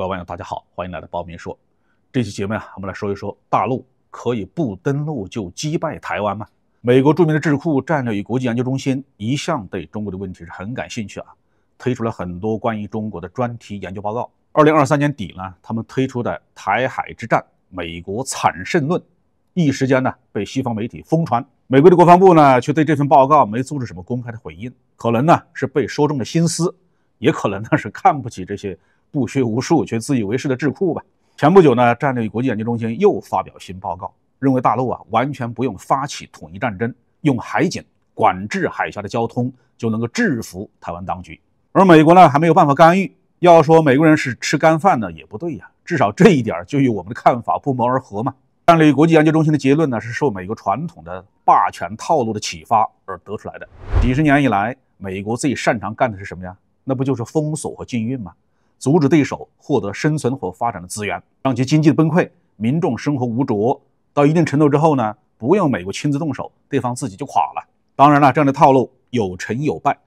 各位网友，大家好，欢迎来到包名说。这期节目啊，我们来说一说：大陆可以不登陆就击败台湾吗？美国著名的智库战略与国际研究中心一向对中国的问题是很感兴趣啊，推出了很多关于中国的专题研究报告。二零二三年底呢，他们推出的《台海之战：美国惨胜论》，一时间呢被西方媒体疯传。美国的国防部呢，却对这份报告没做出什么公开的回应，可能呢是被说中了心思，也可能呢是看不起这些。不学无术却自以为是的智库吧。前不久呢，战略与国际研究中心又发表新报告，认为大陆啊完全不用发起统一战争，用海警管制海峡的交通就能够制服台湾当局。而美国呢还没有办法干预。要说美国人是吃干饭的也不对呀，至少这一点就与我们的看法不谋而合嘛。战略与国际研究中心的结论呢是受美国传统的霸权套路的启发而得出来的。几十年以来，美国最擅长干的是什么呀？那不就是封锁和禁运吗？阻止对手获得生存和发展的资源，让其经济崩溃，民众生活无着，到一定程度之后呢，不用美国亲自动手，对方自己就垮了。当然了，这样的套路有成有败，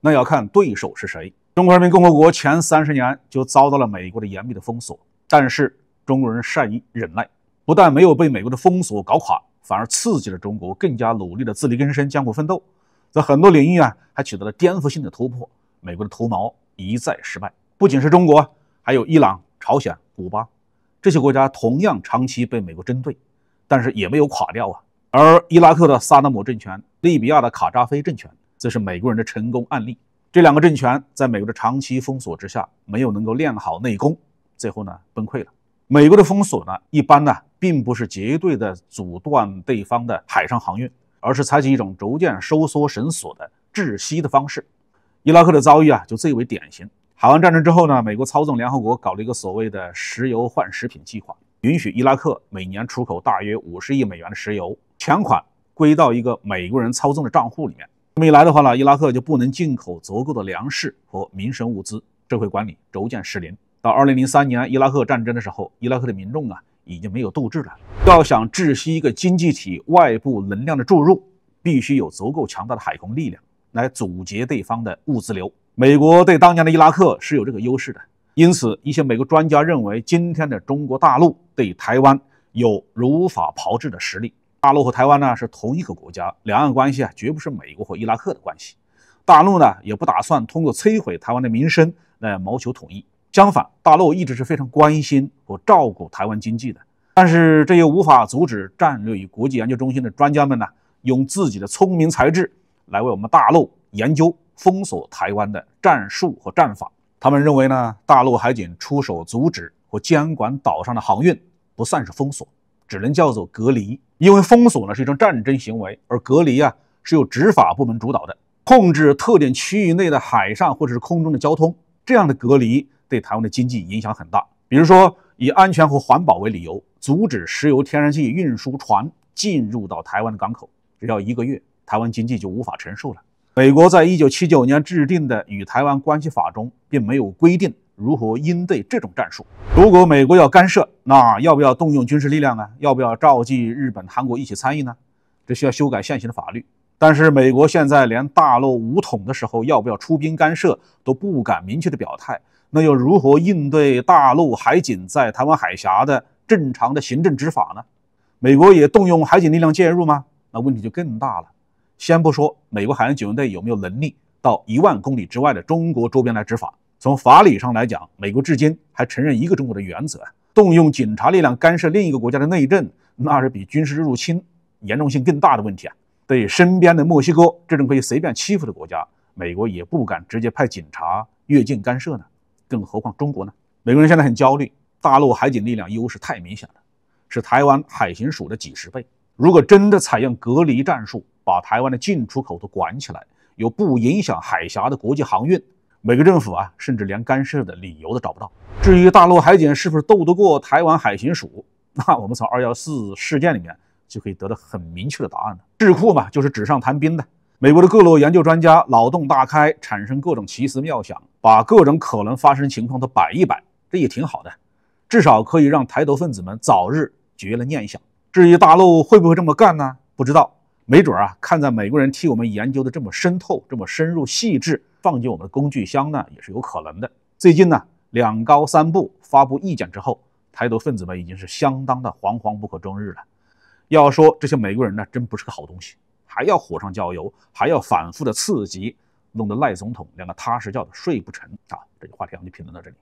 那要看对手是谁。中华人民共和国前三十年就遭到了美国的严密的封锁，但是中国人善于忍耐，不但没有被美国的封锁搞垮，反而刺激了中国更加努力的自力更生，艰苦奋斗，在很多领域啊还取得了颠覆性的突破，美国的图谋一再失败。不仅是中国，还有伊朗、朝鲜、古巴这些国家，同样长期被美国针对，但是也没有垮掉啊。而伊拉克的萨达姆政权、利比亚的卡扎菲政权，则是美国人的成功案例。这两个政权在美国的长期封锁之下，没有能够练好内功，最后呢崩溃了。美国的封锁呢，一般呢并不是绝对的阻断对方的海上航运，而是采取一种逐渐收缩绳索的窒息的方式。伊拉克的遭遇啊，就最为典型。打完战争之后呢，美国操纵联合国搞了一个所谓的“石油换食品”计划，允许伊拉克每年出口大约五十亿美元的石油，全款归到一个美国人操纵的账户里面。这么一来的话呢，伊拉克就不能进口足够的粮食和民生物资，社会管理逐渐失灵。到二零零三年伊拉克战争的时候，伊拉克的民众啊已经没有斗志了。要想窒息一个经济体外部能量的注入，必须有足够强大的海空力量来阻截对方的物资流。美国对当年的伊拉克是有这个优势的，因此一些美国专家认为，今天的中国大陆对台湾有如法炮制的实力。大陆和台湾呢是同一个国家，两岸关系啊绝不是美国和伊拉克的关系。大陆呢也不打算通过摧毁台湾的民生来谋求统一，相反，大陆一直是非常关心和照顾台湾经济的。但是这也无法阻止战略与国际研究中心的专家们呢用自己的聪明才智来为我们大陆研究。封锁台湾的战术和战法，他们认为呢，大陆海警出手阻止或监管岛上的航运，不算是封锁，只能叫做隔离。因为封锁呢是一种战争行为，而隔离啊是由执法部门主导的，控制特定区域内的海上或者是空中的交通。这样的隔离对台湾的经济影响很大。比如说，以安全和环保为理由，阻止石油天然气运输船进入到台湾的港口，只要一个月，台湾经济就无法承受了。美国在一九七九年制定的《与台湾关系法》中，并没有规定如何应对这种战术。如果美国要干涉，那要不要动用军事力量呢？要不要召集日本、韩国一起参与呢？这需要修改现行的法律。但是，美国现在连大陆武统的时候要不要出兵干涉都不敢明确的表态，那又如何应对大陆海警在台湾海峡的正常的行政执法呢？美国也动用海警力量介入吗？那问题就更大了。先不说美国海岸警卫队有没有能力到一万公里之外的中国周边来执法，从法理上来讲，美国至今还承认一个中国的原则，动用警察力量干涉另一个国家的内政，那是比军事入侵严重性更大的问题啊！对身边的墨西哥这种可以随便欺负的国家，美国也不敢直接派警察越境干涉呢，更何况中国呢？美国人现在很焦虑，大陆海警力量优势太明显了，是台湾海巡署的几十倍。如果真的采用隔离战术，把台湾的进出口都管起来，有不影响海峡的国际航运，美国政府啊，甚至连干涉的理由都找不到。至于大陆海警是不是斗得过台湾海巡署，那我们从二幺四事件里面就可以得到很明确的答案了。智库嘛，就是纸上谈兵的，美国的各路研究专家脑洞大开，产生各种奇思妙想，把各种可能发生情况都摆一摆，这也挺好的，至少可以让台独分子们早日绝了念想。至于大陆会不会这么干呢？不知道。没准啊，看在美国人替我们研究的这么深透、这么深入细致，放进我们的工具箱呢，也是有可能的。最近呢，两高三部发布意见之后，台独分子们已经是相当的惶惶不可终日了。要说这些美国人呢，真不是个好东西，还要火上浇油，还要反复的刺激，弄得赖总统两个踏实觉都睡不成啊！这句话题我们就评论到这里。